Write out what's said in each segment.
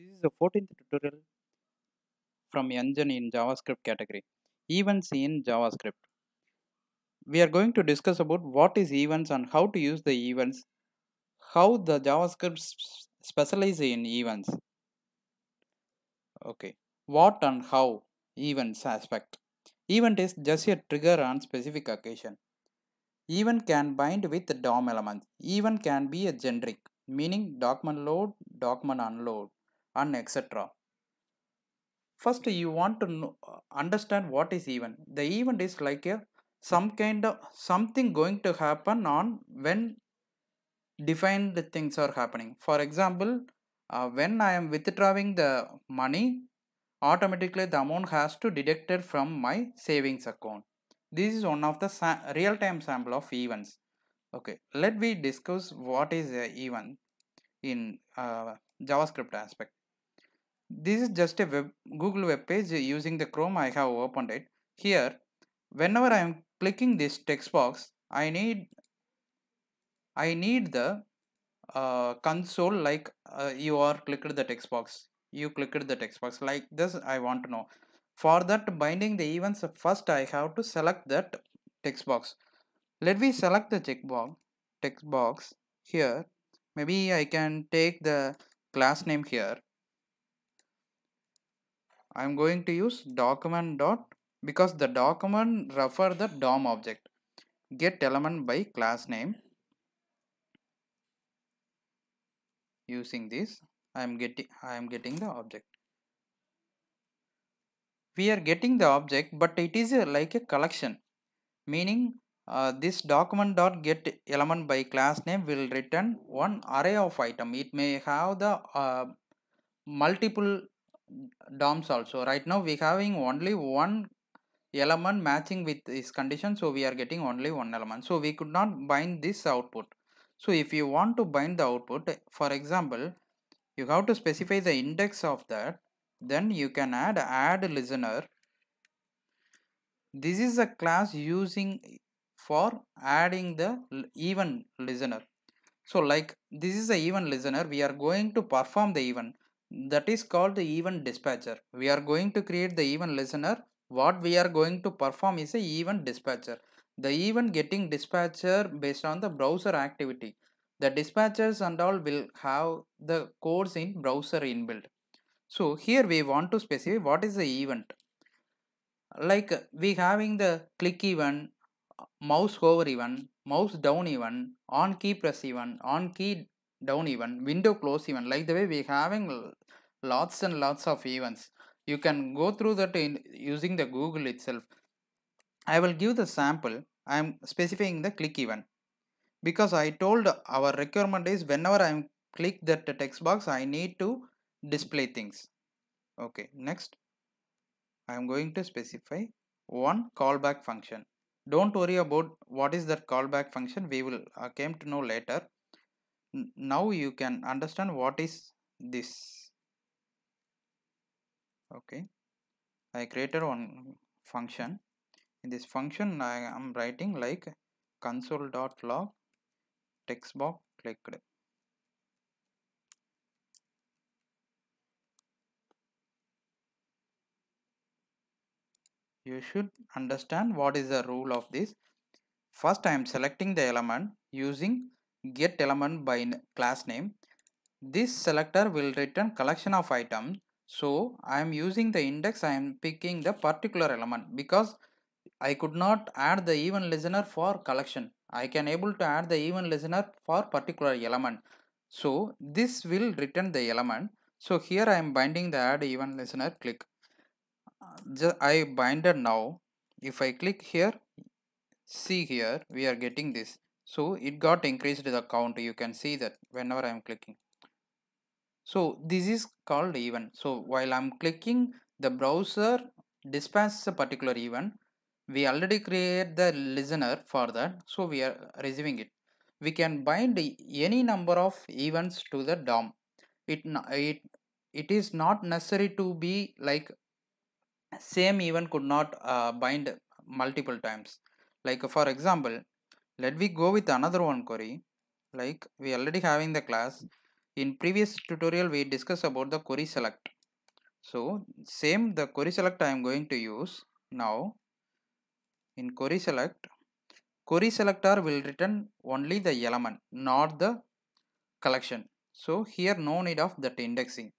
This is the 14th tutorial from engine in JavaScript category. Events in JavaScript. We are going to discuss about what is events and how to use the events, how the JavaScript specializes in events. Okay, what and how events aspect. Event is just a trigger on specific occasion. Event can bind with DOM elements. Event can be a generic, meaning document load, document unload and etc. First, you want to understand what is event. The event is like a some kind of something going to happen on when defined things are happening. For example, uh, when I am withdrawing the money, automatically the amount has to deducted from my savings account. This is one of the real-time sample of events. Okay, let me discuss what is a event in uh, JavaScript aspect. This is just a web, Google web page using the Chrome. I have opened it. Here, whenever I am clicking this text box, I need I need the uh, console like uh, you are clicked the text box. You clicked the text box like this. I want to know. For that binding the events, first I have to select that text box. Let me select the checkbox text box here. Maybe I can take the class name here I'm going to use document dot because the document refer the DOM object get element by class name using this I am getting I am getting the object we are getting the object but it is a, like a collection meaning uh, this document dot get element by class name will return one array of item it may have the uh, multiple DOMs also. Right now we having only one element matching with this condition. So we are getting only one element. So we could not bind this output. So if you want to bind the output, for example, you have to specify the index of that. Then you can add add listener. This is a class using for adding the even listener. So like this is the even listener, we are going to perform the even that is called the event dispatcher we are going to create the event listener what we are going to perform is a event dispatcher the event getting dispatcher based on the browser activity the dispatchers and all will have the codes in browser inbuilt so here we want to specify what is the event like we having the click event mouse hover event mouse down event on key press event on key down event window close event like the way we having lots and lots of events you can go through that in using the google itself i will give the sample i am specifying the click event because i told our requirement is whenever i click that text box i need to display things okay next i am going to specify one callback function don't worry about what is that callback function we will uh, came to know later now you can understand what is this okay I created one function in this function I am writing like console.log text box clicked you should understand what is the rule of this first I am selecting the element using get element by class name this selector will return collection of items so I am using the index, I am picking the particular element because I could not add the even listener for collection. I can able to add the even listener for particular element. So this will return the element. So here I am binding the add even listener click. I binded now. If I click here, see here, we are getting this. So it got increased the count. You can see that whenever I am clicking so this is called event so while i'm clicking the browser dispatches a particular event we already create the listener for that so we are receiving it we can bind any number of events to the DOM it it it is not necessary to be like same event could not uh, bind multiple times like for example let we go with another one query like we already having the class in previous tutorial we discussed about the query select so same the query select I am going to use now in query select query selector will return only the element not the collection so here no need of that indexing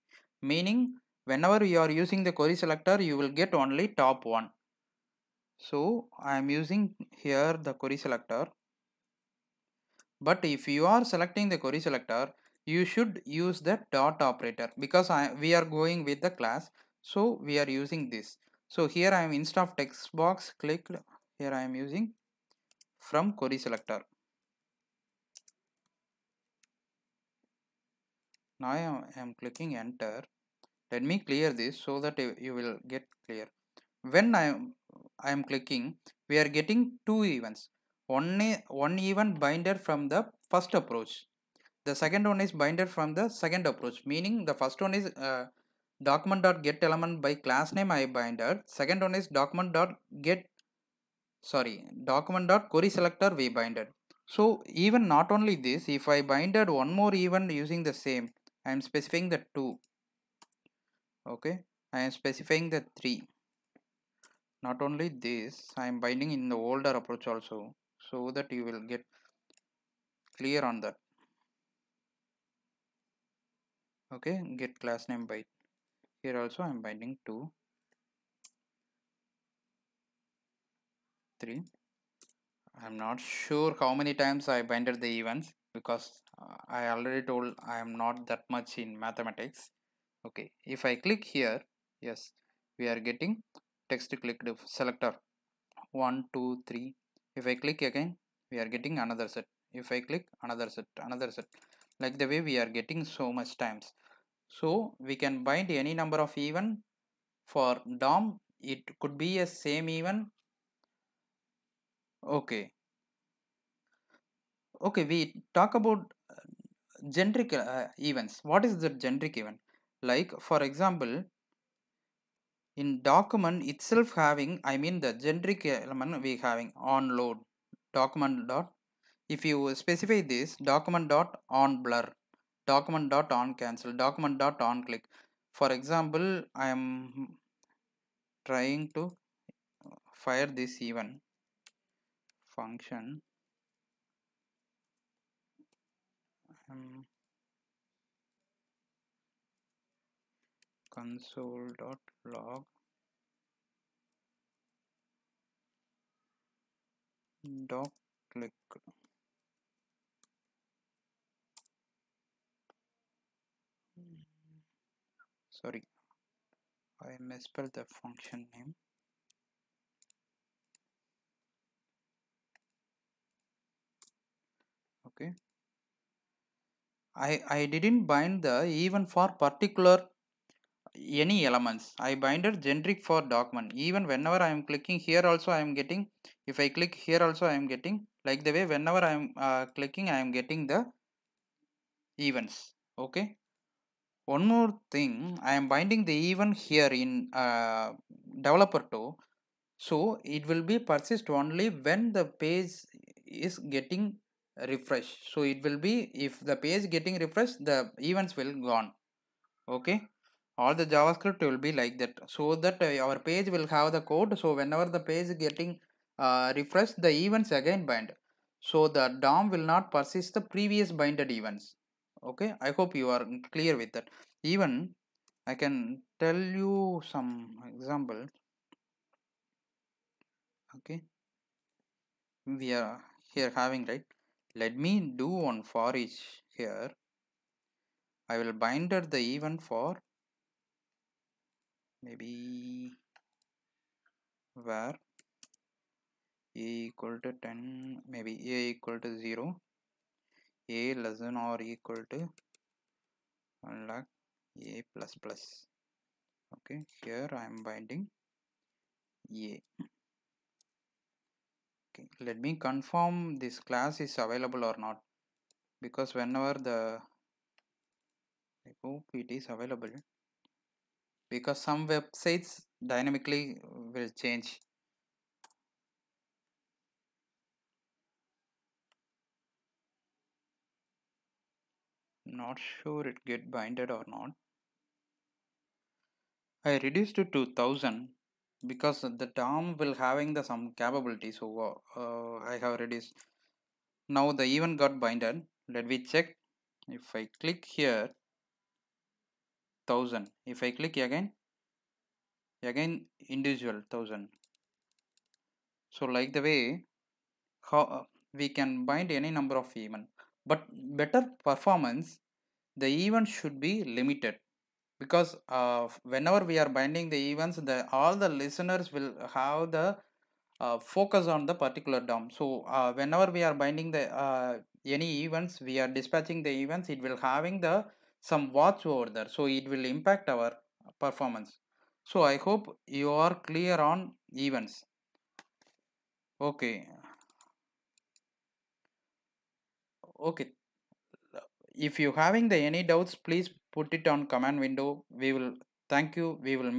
meaning whenever you are using the query selector you will get only top one so I am using here the query selector but if you are selecting the query selector you should use the dot operator because I, we are going with the class so we are using this so here I am instead of text box click here I am using from query selector now I am, I am clicking enter let me clear this so that you will get clear when I am I am clicking we are getting two events one, one event binder from the first approach the second one is binder from the second approach meaning the first one is uh, document dot get element by class name i binder second one is document dot get sorry document dot query selector we binder so even not only this if i binded one more event using the same i am specifying the two okay i am specifying the three not only this i am binding in the older approach also so that you will get clear on that okay get class name byte here also I'm binding 2 3 I'm not sure how many times I binded the events because uh, I already told I am not that much in mathematics okay if I click here yes we are getting text clicked selector One, two, three. if I click again we are getting another set if I click another set another set like the way we are getting so much times so we can bind any number of even for DOM it could be a same even okay okay we talk about uh, generic uh, events what is the generic event like for example in document itself having i mean the generic element we having on load document dot if you specify this document dot on blur document dot on cancel document dot on click for example I am trying to uh, fire this even function um, console dot log dot click sorry I misspelled the function name okay I, I didn't bind the even for particular any elements I binded generic for document even whenever I am clicking here also I am getting if I click here also I am getting like the way whenever I am uh, clicking I am getting the events okay one more thing, I am binding the event here in uh, developer 2 So it will be persist only when the page is getting refreshed. So it will be if the page getting refreshed, the events will gone. Okay. All the JavaScript will be like that. So that uh, our page will have the code. So whenever the page getting uh, refreshed, the events again bind. So the DOM will not persist the previous binded events okay i hope you are clear with that even i can tell you some example okay we are here having right let me do one for each here i will bind the even for maybe where a equal to 10 maybe a equal to 0 a less than or equal to 1 lakh a plus plus okay here i am binding a okay let me confirm this class is available or not because whenever the i hope it is available because some websites dynamically will change not sure it get binded or not I reduced it to 1000 because the DOM will having the some capability so uh, I have reduced now the event got binded let me check if I click here 1000 if I click again again individual 1000 so like the way how uh, we can bind any number of event but better performance the event should be limited because uh, whenever we are binding the events the all the listeners will have the uh, focus on the particular DOM so uh, whenever we are binding the uh, any events we are dispatching the events it will having the some watch over there so it will impact our performance so i hope you are clear on events okay okay if you having the any doubts please put it on command window we will thank you we will